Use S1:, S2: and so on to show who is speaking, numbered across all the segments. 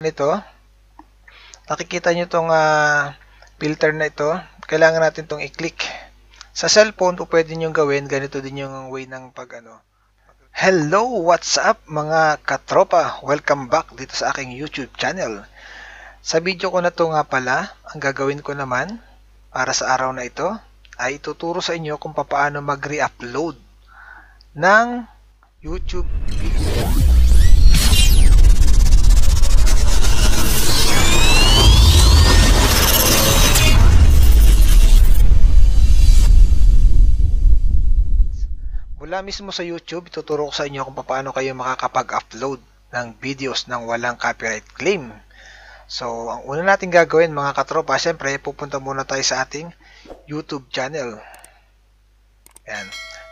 S1: nito. Nakikita nyo itong uh, ah, filter na ito. Kailangan natin itong i-click. Sa cellphone, po pwede nyo gawin. Ganito din yung way ng pag ano. Hello! What's up mga katropa? Welcome back dito sa aking YouTube channel. Sa video ko na to nga pala, ang gagawin ko naman para sa araw na ito ay ituturo sa inyo kung paano mag-re-upload ng YouTube video. mismo sa YouTube, tuturo ko sa inyo kung paano kayo makakapag-upload ng videos ng walang copyright claim. So, ang una natin gagawin mga katropa, syempre pupunta muna tayo sa ating YouTube channel. Ayan.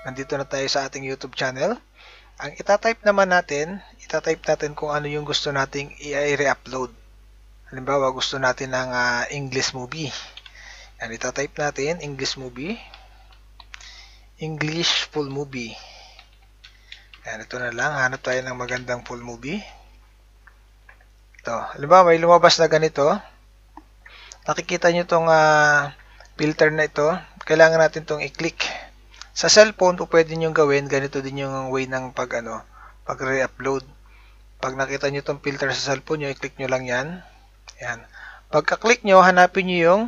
S1: Nandito na tayo sa ating YouTube channel. Ang itatype naman natin, itatype natin kung ano yung gusto nating i-re-upload. Halimbawa, gusto natin ng uh, English movie. Yan, itatype natin, English movie. English full movie. Ayan, ito na lang. Hanap tayo ng magandang full movie. Ito. ba, may lumabas na ganito. Nakikita nyo itong uh, ah, filter na ito. Kailangan natin itong i-click. Sa cellphone, po pwede nyo gawin. Ganito din yung way ng pag, ano, pag re-upload. Pag nakita nyo itong filter sa cellphone nyo, i-click nyo lang yan. Ayan. Pagka-click nyo, hanapin nyo yung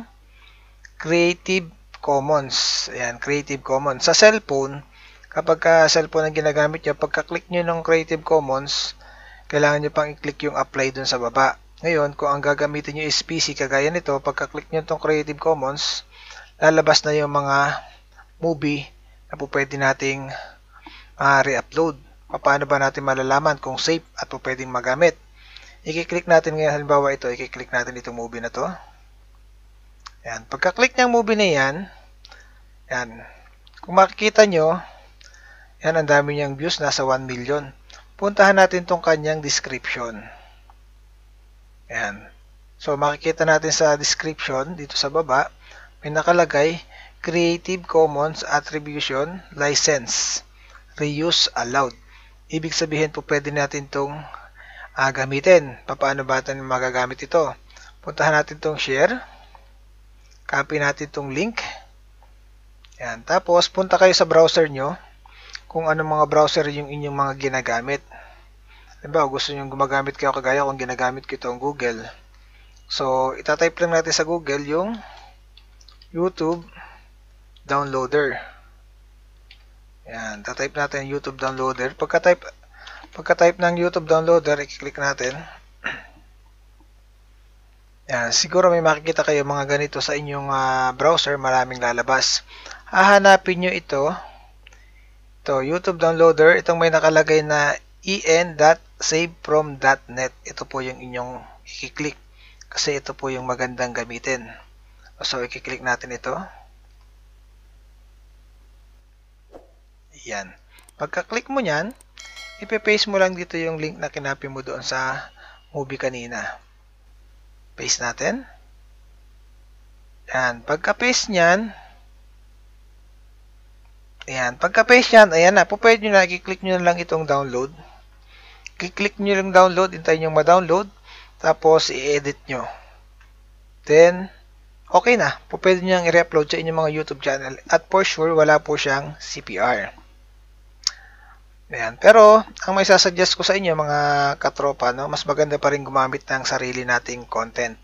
S1: creative Commons. Ayan, Creative Commons. Sa cellphone, kapag ka cellphone ang ginagamit nyo, pagka-click nyo ng Creative Commons, kailangan nyo pang i-click yung apply dun sa baba. Ngayon, kung ang gagamitin nyo is PC kagaya nito, pagka-click nyo itong Creative Commons, lalabas na yung mga movie na po pwede nating uh, re-upload. Paano ba natin malalaman kung safe at po pwedeng magamit? I-click natin ngayon, halimbawa ito, i-click natin itong movie na to. Ayan. Pagka-click ng movie na yan, ayan. Kung makikita nyo, ayan, ang dami niyang views, nasa 1 million. Puntahan natin tong kanyang description. Ayan. So, makikita natin sa description, dito sa baba, may nakalagay, Creative Commons Attribution License. Reuse allowed. Ibig sabihin po pwede natin itong uh, ah, gamitin. Paano ba natin magagamit ito? Puntahan natin itong share. Copy natin itong link. Yan. Tapos, punta kayo sa browser nyo kung anong mga browser yung inyong mga ginagamit. Diba, gusto nyo gumagamit kayo kagaya kung ginagamit ko itong Google. So, itatype lang natin sa Google yung YouTube Downloader. Yan, tatype natin YouTube Downloader. Pagka-type pagka-type ng YouTube Downloader, i-click natin. Yan, siguro may makikita kayo mga ganito sa inyong uh, browser, maraming lalabas. Hahanapin nyo ito. Ito, YouTube Downloader. Itong may nakalagay na en.savefrom.net. Ito po yung inyong i-click kasi ito po yung magandang gamitin. So, i-click natin ito. Yan. Pagka-click mo niyan, ipe mo lang dito yung link na kinapi mo doon sa movie kanina. Paste natin. Ayan. Pagka-paste nyan, ayan. Pagka-paste nyan, ayan na. Pupwede nyo na. I-click nyo na lang itong download. I-click nyo lang download. Hintayin nyo ma-download. Tapos, i-edit nyo. Then, okay na. Pupwede nyo nang i-re-upload sa inyong mga YouTube channel. At for sure, wala po siyang CPR. Ayan. Pero, ang may sasuggest ko sa inyo mga katropa, no, mas maganda pa rin gumamit ng sarili nating content.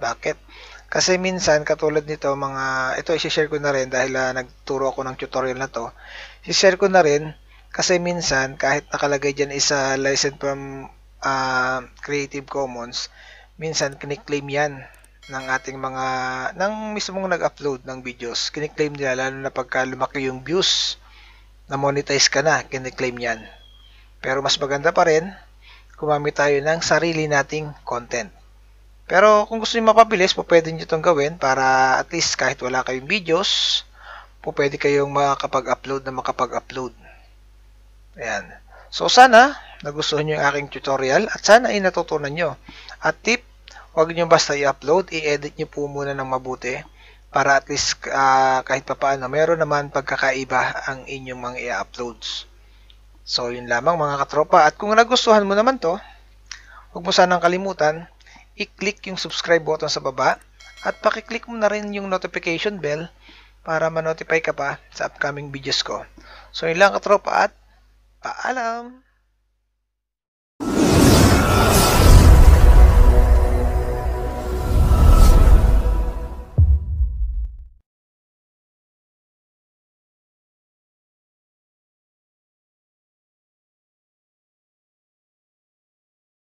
S1: Bakit? Kasi minsan, katulad nito, mga, ito isi-share ko na rin dahil uh, nagturo ako ng tutorial na to. Isi-share ko na rin kasi minsan, kahit nakalagay dyan isa license from uh, Creative Commons, minsan kiniklaim yan ng ating mga, ng mismong nag-upload ng videos. Kiniklaim nila, lalo na pagka lumaki yung views na-monetize ka na, kiniklaim yan. Pero mas maganda pa rin, gumamit tayo ng sarili nating content. Pero kung gusto niyo mapabilis, po pwede niyo itong gawin para at least kahit wala kayong videos, po pwede kayong makakapag upload na makapag-upload. Ayan. So sana, nagustuhan niyo yung aking tutorial at sana ay natutunan niyo. At tip, huwag niyo basta i-upload, i-edit niyo po muna ng mabuti para at least uh, kahit papaano meron naman pagkakaiba ang inyong mga i-uploads. So yun lamang mga katropa at kung nagustuhan mo naman to, huwag mo sanang kalimutan i-click yung subscribe button sa baba at paki-click mo na rin yung notification bell para ma-notify ka pa sa upcoming videos ko. So yun lang katropa at paalam!